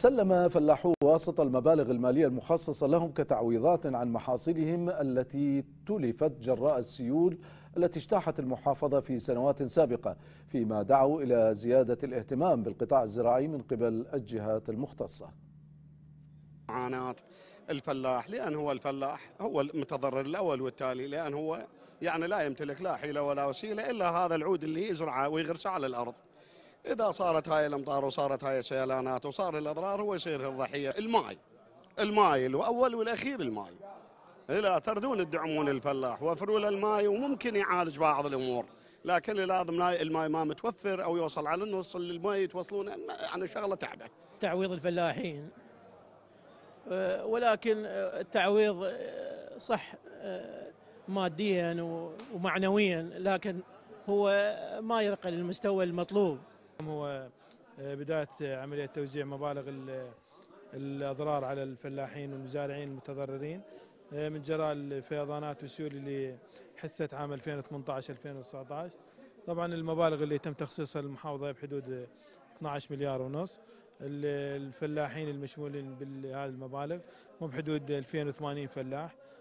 سلم فلاحو واسط المبالغ المالية المخصصة لهم كتعويضات عن محاصيلهم التي تلفت جراء السيول التي اجتاحت المحافظة في سنوات سابقة فيما دعوا إلى زيادة الاهتمام بالقطاع الزراعي من قبل الجهات المختصة معاناة الفلاح لأن هو الفلاح هو المتضرر الأول والتالي لأن هو يعني لا يمتلك لا حيلة ولا وسيلة إلا هذا العود اللي يزرعه ويغرسه على الأرض اذا صارت هاي الامطار وصارت هاي السيلانات وصار الاضرار هو يصير الضحيه الماي الماي الاول والاخير الماي لا تردون تدعمون الفلاح وفروا له الماي وممكن يعالج بعض الامور لكن لازم الماي ما متوفر او يوصل على النص الماي يتوصلون يعني شغله تعبه تعويض الفلاحين أه، ولكن أه، التعويض أه، صح ماديا ومعنويا لكن هو ما يرقى للمستوى المطلوب هو آه، بداية عملية توزيع مبالغ الأضرار على الفلاحين والمزارعين المتضررين آه، من جراء الفيضانات والسيول اللي حثت عام 2018-2019 طبعا المبالغ اللي تم تخصيصها للمحافظة بحدود 12 مليار ونص الفلاحين المشمولين بهذه المبالغ هم بحدود 2080 فلاح